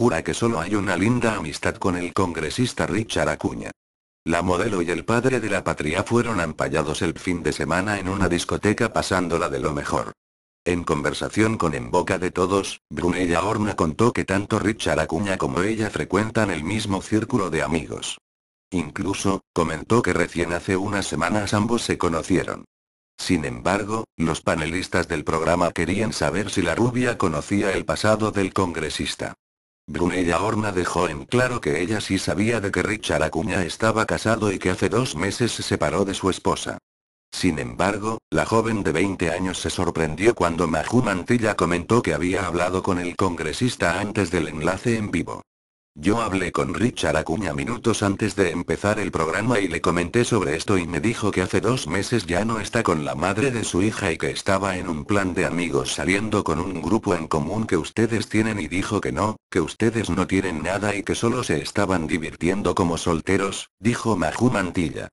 jura que solo hay una linda amistad con el congresista Richard Acuña. La modelo y el padre de la patria fueron ampallados el fin de semana en una discoteca pasándola de lo mejor. En conversación con En Boca de Todos, Brunella Horna contó que tanto Richard Acuña como ella frecuentan el mismo círculo de amigos. Incluso, comentó que recién hace unas semanas ambos se conocieron. Sin embargo, los panelistas del programa querían saber si la rubia conocía el pasado del congresista. Brunella Horna dejó en claro que ella sí sabía de que Richard Acuña estaba casado y que hace dos meses se separó de su esposa. Sin embargo, la joven de 20 años se sorprendió cuando Maju Mantilla comentó que había hablado con el congresista antes del enlace en vivo. Yo hablé con Richard Acuña minutos antes de empezar el programa y le comenté sobre esto y me dijo que hace dos meses ya no está con la madre de su hija y que estaba en un plan de amigos saliendo con un grupo en común que ustedes tienen y dijo que no, que ustedes no tienen nada y que solo se estaban divirtiendo como solteros, dijo Maju Mantilla.